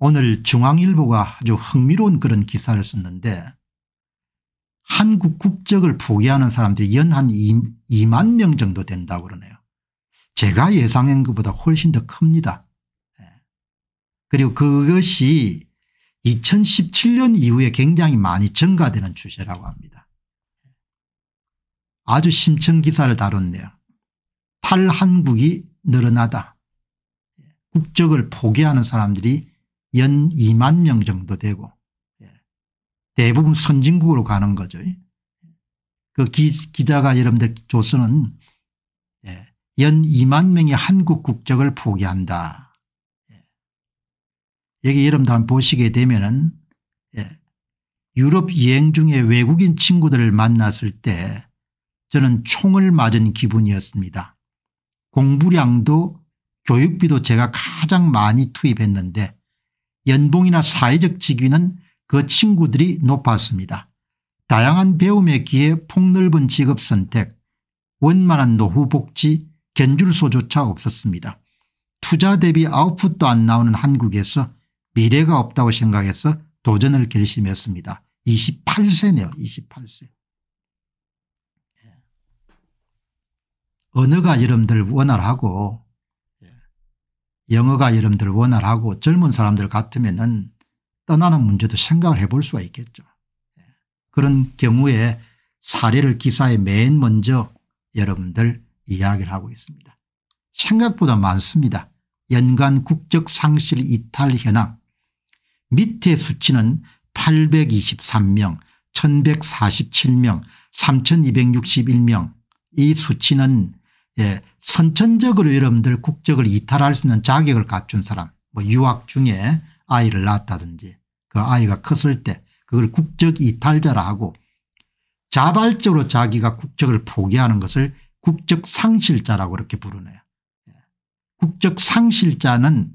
오늘 중앙일보가 아주 흥미로운 그런 기사를 썼는데 한국 국적을 포기하는 사람들이 연한 2, 만명 정도 된다고 그러네요. 제가 예상한 것보다 훨씬 더 큽니다. 예. 그리고 그것이 2017년 이후에 굉장히 많이 증가되는 추세라고 합니다. 예. 아주 심층 기사를 다뤘네요. 팔한국이 늘어나다. 예. 국적을 포기하는 사람들이 연 2만 명 정도 되고 예. 대부분 선진국으로 가는 거죠. 예. 그 기, 기자가 여러분들 조선은 예. 연 2만 명이 한국 국적을 포기한다. 여기 여러분들 한번 보시게 되면은 유럽 여행 중에 외국인 친구들을 만났을 때 저는 총을 맞은 기분이었습니다. 공부량도 교육비도 제가 가장 많이 투입했는데 연봉이나 사회적 직위는 그 친구들이 높았습니다. 다양한 배움의기회 폭넓은 직업 선택, 원만한 노후 복지, 견줄소조차 없었습니다. 투자 대비 아웃풋도 안 나오는 한국에서 미래가 없다고 생각해서 도전을 결심했습니다. 28세네요. 28세. 예. 언어가 여러분들 원활하고 영어가 여러분들 원활하고 젊은 사람들 같으면 은 떠나는 문제도 생각을 해볼 수가 있겠죠. 예. 그런 경우에 사례를 기사에 맨 먼저 여러분들 이야기를 하고 있습니다. 생각보다 많습니다. 연간 국적 상실 이탈 현황 밑에 수치는 823명 1147명 3261명 이 수치는 예, 선천적으로 여러분들 국적을 이탈할 수 있는 자격을 갖춘 사람 뭐 유학 중에 아이를 낳았다든지 그 아이가 컸을 때 그걸 국적 이탈자라 하고 자발적으로 자기가 국적을 포기하는 것을 국적 상실자라고 이렇게 부르네요. 예. 국적 상실자는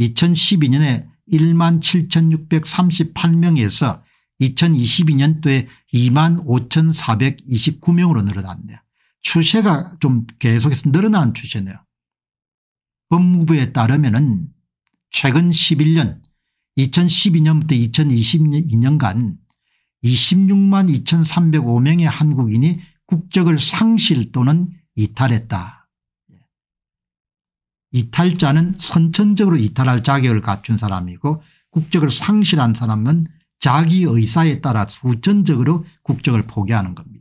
2012년에 1만 7,638명에서 2022년도에 2만 5,429명으로 늘어났네요. 추세가 좀 계속해서 늘어나는 추세네요. 법무부에 따르면 은 최근 11년 2012년부터 2022년간 26만 2305명의 한국인이 국적을 상실 또는 이탈했다. 예. 이탈자는 선천적으로 이탈할 자격을 갖춘 사람이고 국적을 상실한 사람은 자기 의사에 따라 수전적으로 국적을 포기하는 겁니다.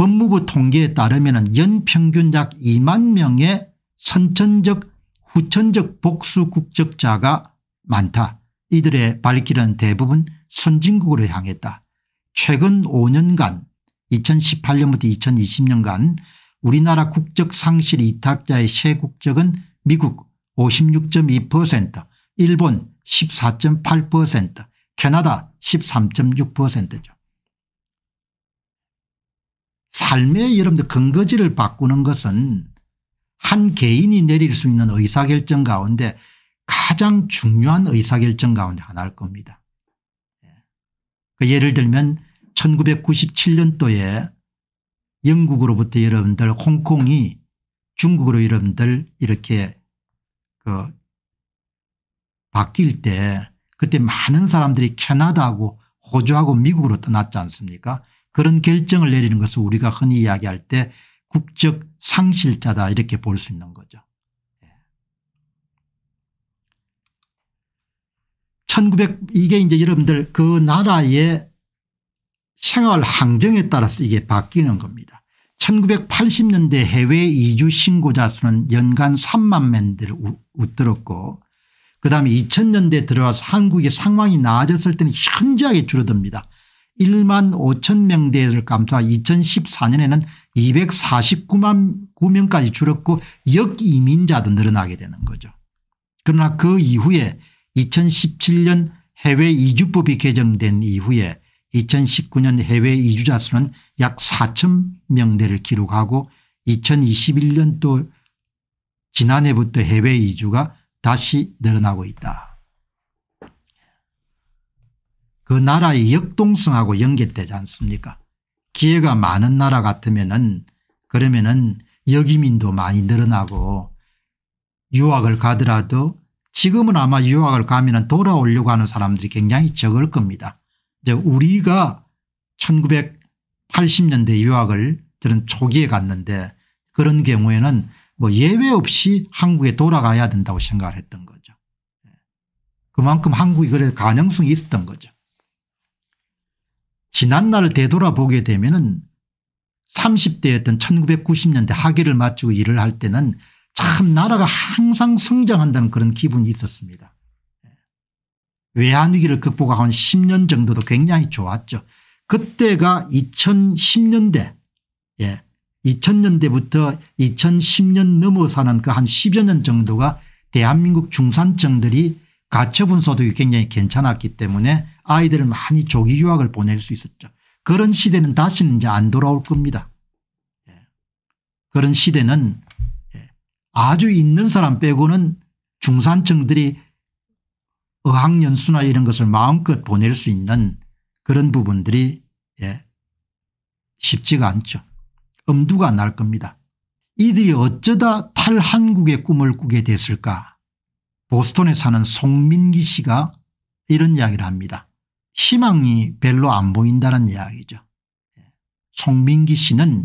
법무부 통계에 따르면 연평균 약 2만 명의 선천적 후천적 복수국적자가 많다. 이들의 발길은 대부분 선진국으로 향했다. 최근 5년간 2018년부터 2020년간 우리나라 국적 상실 이탁자의 새 국적은 미국 56.2% 일본 14.8% 캐나다 13.6%죠. 삶의 여러분들 근거지를 바꾸는 것은 한 개인이 내릴 수 있는 의사결정 가운데 가장 중요한 의사결정 가운데 하나일 겁니다. 예. 그 예를 들면 1997년도에 영국으로부터 여러분들 홍콩이 중국으로 여러분들 이렇게 그 바뀔 때 그때 많은 사람들이 캐나다하고 호주하고 미국으로 떠났지 않습니까 그런 결정을 내리는 것을 우리가 흔히 이야기할 때 국적 상실자다 이렇게 볼 수 있는 거죠. 1900 예. 이게 이제 여러분들 그 나라의 생활 환경에 따라서 이게 바뀌는 겁니다. 1980년대 해외 이주 신고자 수는 연간 3만 명대 웃들었고 그다음에 2000년대 들어와서 한국의 상황이 나아졌을 때는 현저하게 줄어듭니다. 1만 5천 명대를 감투하 2014년에는 249만 9명까지 줄었고 역이민자도 늘어나게 되는 거죠. 그러나 그 이후에 2017년 해외 이주법이 개정된 이후에 2019년 해외 이주자 수는 약 4천 명대를 기록하고 2021년 또 지난해부터 해외 이주가 다시 늘어나고 있다. 그 나라의 역동성하고 연계되지 않습니까 기회가 많은 나라 같으면 은 그러면 은 여기민도 많이 늘어나고 유학을 가더라도 지금은 아마 유학을 가면 돌아오려고 하는 사람들이 굉장히 적을 겁니다. 이제 우리가 1980년대 유학을 저는 초기에 갔는데 그런 경우에는 뭐 예외 없이 한국에 돌아가야 된다고 생각을 했던 거죠. 예. 그만큼 한국이 그래 가능성이 있었던 거죠. 지난날 되돌아보게 되면 은 30대였던 1990년대 학위를 마치고 일을 할 때는 참 나라가 항상 성장한다는 그런 기분이 있었습니다. 예. 외환위기를 극복하고 한 10년 정도도 굉장히 좋았죠. 그때가 2010년대 예. 2000년대부터 2010년 넘어 사는 그 한 10여 년 정도가 대한민국 중산층들이 가처분 소득이 굉장히 괜찮았기 때문에 아이들을 많이 조기 유학을 보낼 수 있었죠. 그런 시대는 다시는 이제 안 돌아올 겁니다. 예. 그런 시대는 예. 아주 있는 사람 빼고는 중산층들이 어학연수나 이런 것을 마음껏 보낼 수 있는 그런 부분들이 예. 쉽지가 않죠. 엄두가 날 겁니다. 이들이 어쩌다 탈한국의 꿈을 꾸게 됐을까 보스톤에 사는 송민기 씨가 이런 이야기를 합니다. 희망이 별로 안 보인다는 이야기죠. 예. 송민기 씨는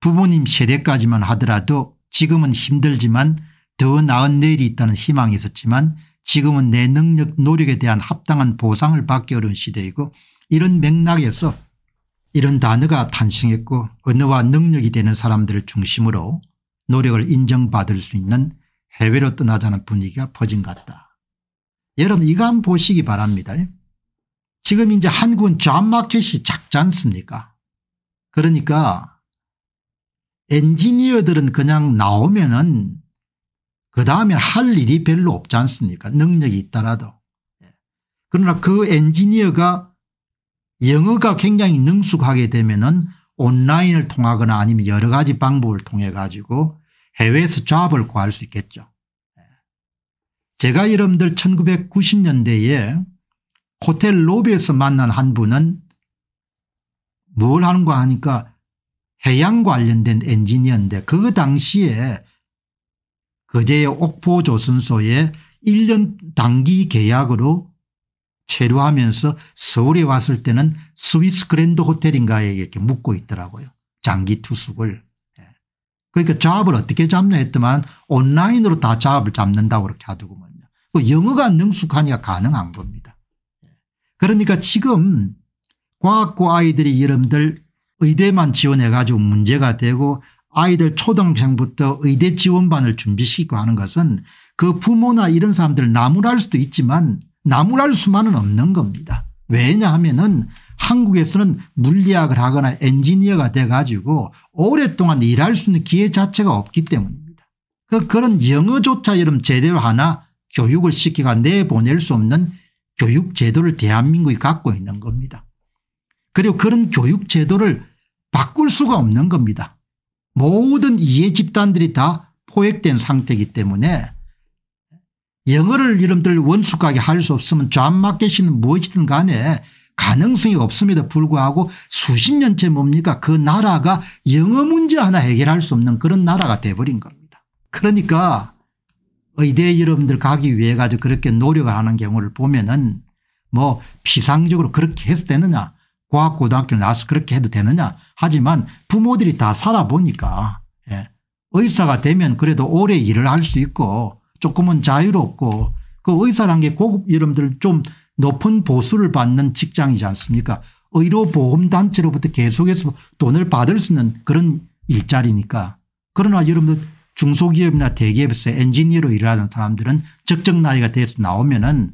부모님 세대까지만 하더라도 지금은 힘들지만 더 나은 내일이 있다는 희망이 있었지만 지금은 내 능력 노력에 대한 합당한 보상을 받기 어려운 시대이고 이런 맥락에서 이런 단어가 탄생했고 언어와 능력이 되는 사람들을 중심으로 노력을 인정받을 수 있는 해외로 떠나자는 분위기가 퍼진 것 같다. 여러분 이거 한번 보시기 바랍니다. 지금 이제 한국은 잡마켓이 작지 않습니까 그러니까 엔지니어들은 그냥 나오면은 그 다음에 할 일이 별로 없지 않습니까 능력이 있더라도 예. 그러나 그 엔지니어가 영어가 굉장히 능숙하게 되면은 온라인을 통하거나 아니면 여러 가지 방법을 통해 가지고 해외에서 잡을 구할 수 있겠죠. 예. 제가 여러분들 1990년대에 호텔 로비에서 만난 한 분은 뭘 하는가 하니까 해양 관련된 엔지니어인데 그 당시에 그제의 옥포조선소에 1년 단기 계약으로 체류하면서 서울에 왔을 때는 스위스 그랜드 호텔인가에 이렇게 묵고 있더라고요. 장기 투숙을. 예. 그러니까 잡을 어떻게 잡냐 했더만 온라인으로 다 잡을 잡는다고 그렇게 하더구먼요. 뭐 영어가 능숙하니까 가능한 겁니다. 그러니까 지금 과학고 아이들이 여러분들 의대만 지원해 가지고 문제가 되고 아이들 초등생부터 의대 지원반을 준비시키고 하는 것은 그 부모나 이런 사람들 나무랄 수도 있지만 나무랄 수만은 없는 겁니다. 왜냐하면 은 한국에서는 물리학을 하거나 엔지니어가 돼 가지고 오랫동안 일할 수 있는 기회 자체가 없기 때문입니다. 그 그런 영어조차 여러분 제대로 하나 교육을 시키가 내보낼 수 없는 교육 제도를 대한민국이 갖고 있는 겁니다. 그리고 그런 교육 제도를 바꿀 수가 없는 겁니다. 모든 이해 집단들이 다 포획된 상태이기 때문에 영어를 이름들 원숙하게 할 수 없으면 좌마켓이는 무엇이든 간에 가능성이 없음에도 불구하고 수십 년째 뭡니까 그 나라가 영어 문제 하나 해결할 수 없는 그런 나라가 돼버린 겁니다. 그러니까 의대 여러분들 가기 위해 가지고 그렇게 노력을 하는 경우를 보면은 뭐 피상적으로 그렇게 해서 되느냐 과학고등학교를 나와서 그렇게 해도 되느냐 하지만 부모들이 다 살아보니까 예. 의사가 되면 그래도 오래 일을 할 수 있고 조금은 자유롭고 그 의사란 게 고급 여러분들 좀 높은 보수를 받는 직장이지 않습니까 의료보험단체로부터 계속해서 돈을 받을 수 있는 그런 일자리니까 그러나 여러분들 중소기업이나 대기업에서 엔지니어로 일하는 사람들은 적정 나이가 돼서 나오면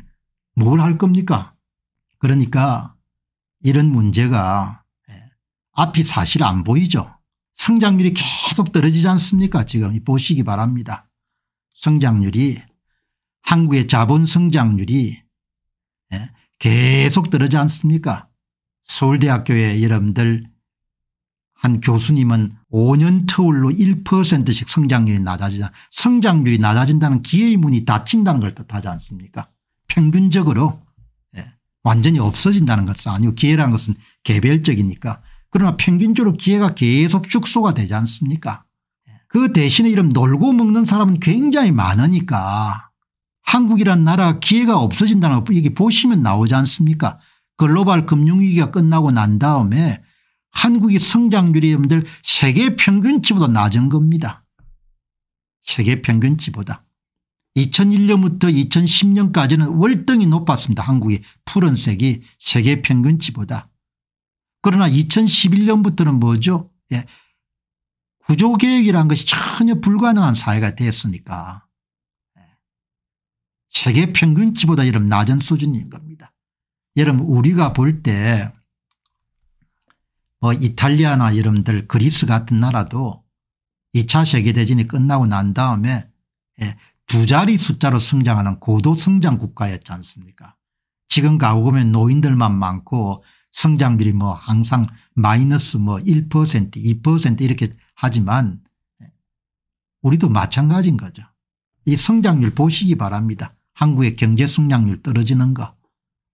은뭘 할 겁니까 그러니까 이런 문제가 예, 앞이 사실 안 보이죠. 성장률이 계속 떨어지지 않습니까 지금 보시기 바랍니다. 성장률이 한국의 자본 성장률이 예, 계속 떨어지지 않습니까 서울대학교의 여러분들 한 교수님은 5년 터울로 1%씩 성장률이 낮아지자 성장률이 낮아진다는 기회의 문이 닫힌다는 걸 뜻하지 않습니까 평균적으로 예. 완전히 없어진다는 것은 아니고 기회라는 것은 개별적이니까 그러나 평균적으로 기회가 계속 축소가 되지 않습니까 예, 그 대신에 이런 놀고 먹는 사람은 굉장히 많으니까 한국이란 나라 기회가 없어진다는 거 여기 보시면 나오지 않습니까 글로벌 금융위기가 끝나고 난 다음에 한국이 성장률이 여러분들 세계 평균치보다 낮은 겁니다. 세계 평균치보다. 2001년부터 2010년까지는 월등히 높았습니다. 한국의 푸른색이 세계 평균치보다. 그러나 2011년부터는 뭐죠? 예. 구조개혁이라는 것이 전혀 불가능한 사회가 됐으니까 예. 세계 평균치보다 여러분 낮은 수준인 겁니다. 여러분 우리가 볼때 어 이탈리아나 여러분들 그리스 같은 나라도 2차 세계대전이 끝나고 난 다음에 예, 두 자리 숫자로 성장하는 고도 성장 국가였지 않습니까 지금 가고 보면 노인들만 많고 성장률이 뭐 항상 마이너스 뭐1% 2% 이렇게 하지만 예, 우리도 마찬가지인 거죠. 이 성장률 보시기 바랍니다. 한국의 경제 성장률 떨어지는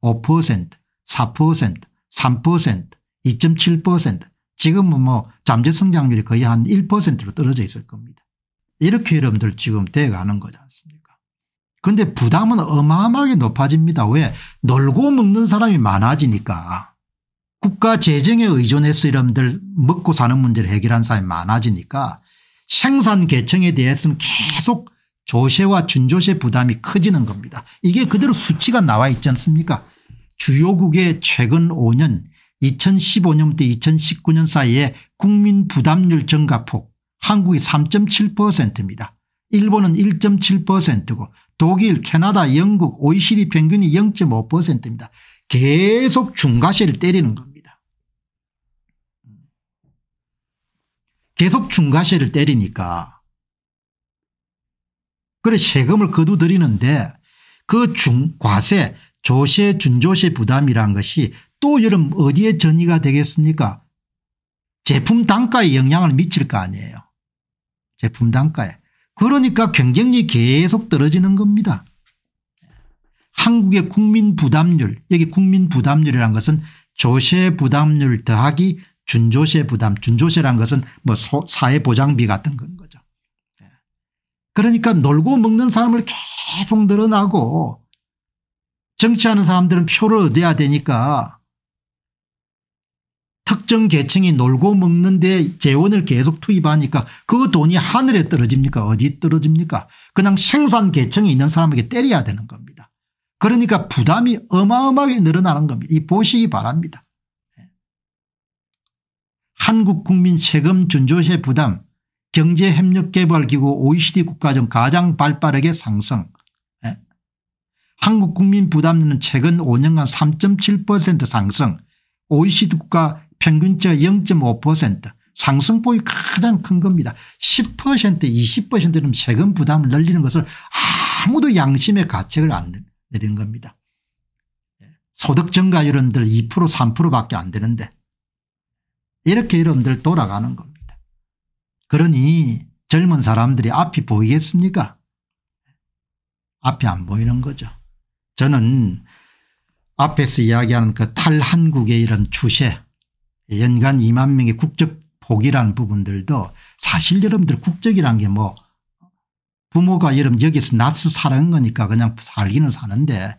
거5% 4% 3% 2.7% 지금은 뭐 잠재 성장률이 거의 한 1%로 떨어져 있을 겁니다. 이렇게 여러분들 지금 돼가는 거지 않습니까 근데 부담은 어마어마하게 높아집니다. 왜 놀고 먹는 사람이 많아지니까 국가 재정에 의존해서 여러분들 먹고 사는 문제를 해결한 사람이 많아지니까 생산 계층에 대해서는 계속 조세와 준조세 부담이 커지는 겁니다. 이게 그대로 수치가 나와 있지 않습니까 주요국의 최근 5년 2015년부터 2019년 사이에 국민 부담률 증가폭 한국이 3.7%입니다. 일본은 1.7%고 독일, 캐나다, 영국, OECD 평균이 0.5%입니다. 계속 중과세를 때리는 겁니다. 계속 중과세를 때리니까 그래 세금을 거두드리는데 그 중과세 조세 준조세 부담이라는 것이 또여름 어디에 전이가 되겠습니까 제품 단가에 영향을 미칠 거 아니에요. 제품 단가에. 그러니까 경쟁력이 계속 떨어지는 겁니다. 한국의 국민 부담률 여기 국민 부담률이란 것은 조세 부담률 더하기 준조세 부담 준조세란 것은 뭐 사회보장비 같은 건 거죠. 예. 그러니까 놀고 먹는 사람을 계속 늘어나고 정치하는 사람들은 표를 얻어야 되니까 특정 계층이 놀고 먹는데 재원을 계속 투입하니까 그 돈이 하늘에 떨어집니까 어디 떨어집니까 그냥 생산 계층이 있는 사람에게 때려야 되는 겁니다. 그러니까 부담이 어마어마하게 늘어나는 겁니다. 이 보시기 바랍니다. 예. 한국국민 세금 준조세 부담 경제협력개발기구 OECD 국가 중 가장 발빠르게 상승 예. 한국국민 부담률은 최근 5년간 3.7% 상승 OECD 국가 평균자 0.5% 상승폭이 가장 큰 겁니다. 10% 20%는 세금 부담을 늘리는 것을 아무도 양심의 가책을 안내는 겁니다. 소득 증가율은 늘2% 3%밖에 안 되는데 이렇게 여러분들 돌아가는 겁니다. 그러니 젊은 사람들이 앞이 보이겠습니까 앞이 안 보이는 거죠. 저는 앞에서 이야기하는 그 탈한국의 이런 추세 연간 2만 명의 국적 포기라는 부분들도 사실 여러분들 국적이란 게 뭐 부모가 여러분 여기서 낯서 사는 거니까 그냥 살기는 사는데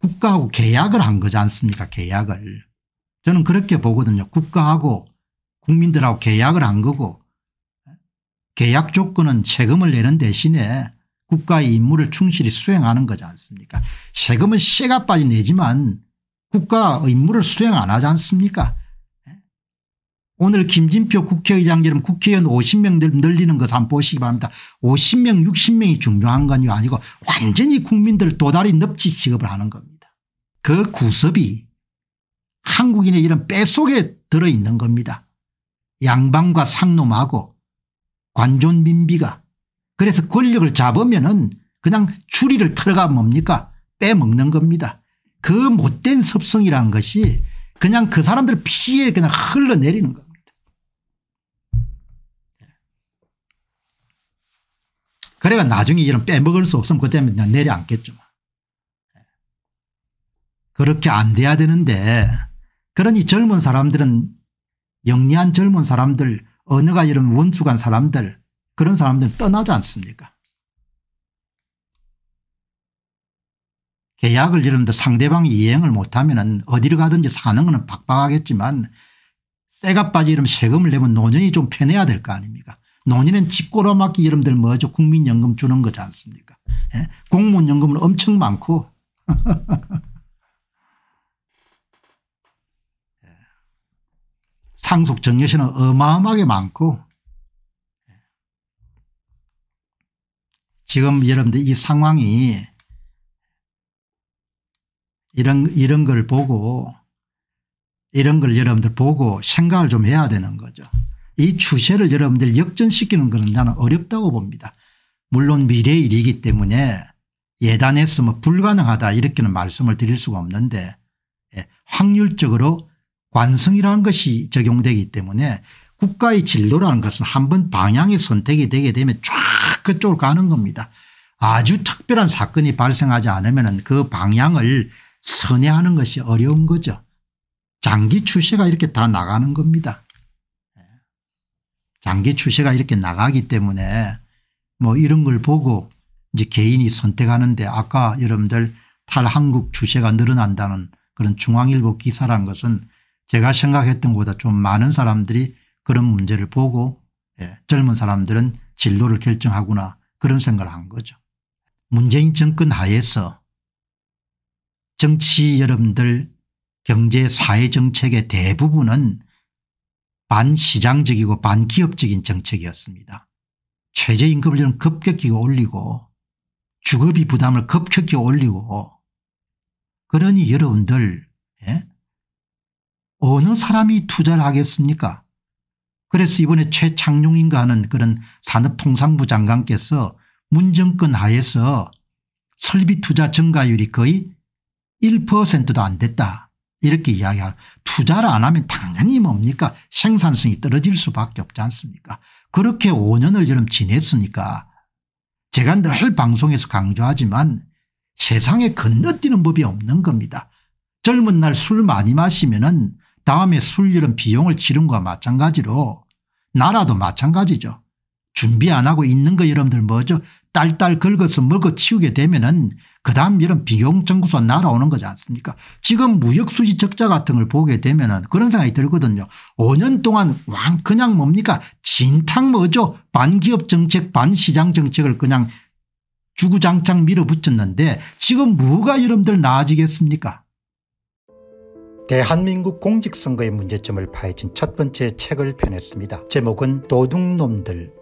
국가하고 계약을 한 거지 않습니까 계약을. 저는 그렇게 보거든요. 국가하고 국민들하고 계약을 한 거고 계약 조건은 세금을 내는 대신에 국가의 임무를 충실히 수행하는 거지 않습니까 세금은 씨가 빠진 내지만 국가 의무를 수행 안 하지 않습니까 오늘 김진표 국회의장처럼 국회의원 5 0명 늘리는 것 한번 보시기 바랍니다. 50명 60명이 중요한 건 아니고 완전히 국민들 도다리 넙지 취급을 하는 겁니다. 그 구섭이 한국인의 이런 뼛속에 들어있는 겁니다. 양반과 상놈하고 관존민비가 그래서 권력을 잡으면 은 그냥 추리를 틀어가 뭡니까 빼먹는 겁니다. 그 못된 섭성이라는 것이 그냥 그 사람들 피해 그냥 흘러내리는 겁니다. 그래가 나중에 이런 빼먹을 수 없으면 그때는 그냥 내려앉겠죠. 그렇게 안 돼야 되는데 그러니 젊은 사람들은 영리한 젊은 사람들 어느가 이런 원수간 사람들 그런 사람들 떠나지 않습니까 계약을 이런데 상대방이 이행을 못하면 어디를 가든지 사는 건 박박하겠지만 쇠가 빠지 이러면 세금을 내면 노년이 좀 편해야 될 거 아닙니까 논의는 집꼬라맞기 여러분들 뭐죠 국민연금 주는 거지 않습니까 예? 공무원연금은 엄청 많고 예. 상속 정여신은 어마어마하게 많고 예. 지금 여러분들 이 상황이 이런 이런 걸 보고 이런 걸 여러분들 보고 생각을 좀 해야 되는 거죠. 이 추세를 여러분들 역전시키는 것은 나는 어렵다고 봅니다. 물론 미래 일이기 때문에 예단해서 뭐 불가능하다 이렇게는 말씀을 드릴 수가 없는데 예, 확률적으로 관성이라는 것이 적용되기 때문에 국가의 진로라는 것은 한번 방향의 선택이 되게 되면 쫙 그쪽으로 가는 겁니다. 아주 특별한 사건이 발생하지 않으면 그 방향을 선회하는 것이 어려운 거죠. 장기 추세가 이렇게 다 나가는 겁니다. 장기 추세가 이렇게 나가기 때문에 뭐 이런 걸 보고 이제 개인이 선택하는데 아까 여러분들 탈한국 추세가 늘어난다는 그런 중앙일보 기사란 것은 제가 생각했던 것보다 좀 많은 사람들이 그런 문제를 보고 예, 젊은 사람들은 진로를 결정하구나 그런 생각을 한 거죠. 문재인 정권 하에서 정치 여러분들 경제 사회 정책의 대부분은 반시장적이고 반기업적인 정책이었습니다. 최저임금을 급격히 올리고 주급이 부담을 급격히 올리고 그러니 여러분들 예? 어느 사람이 투자를 하겠습니까 그래서 이번에 최창룡인가 하는 그런 산업통상부 장관께서 문정권 하에서 설비 투자 증가율이 거의 1%도 안 됐다 이렇게 이야기하 투자를 안 하면 당연히 뭡니까 생산성이 떨어질 수밖에 없지 않습니까 그렇게 5년을 여름 지냈으니까 제가 늘 방송에서 강조하지만 세상에 건너뛰는 법이 없는 겁니다. 젊은 날 술 많이 마시면 은 다음에 술 이런 비용을 치른 거와 마찬가지로 나라도 마찬가지죠. 준비 안 하고 있는 거 여러분들 뭐죠 딸딸 긁어서 먹어 치우게 되면은 그 다음 이런 비용증구서 날아오는 거지 않습니까 지금 무역수지 적자 같은 걸 보게 되면은 그런 생각이 들거든요. 5년 동안 왕 그냥 뭡니까 진탕 뭐죠 반기업 정책 반시장 정책을 그냥 주구장창 밀어붙였는데 지금 뭐가 이름들 나아지겠습니까 대한민국 공직선거의 문제점을 파헤친 첫 번째 책을 펴냈습니다. 제목은 도둑놈들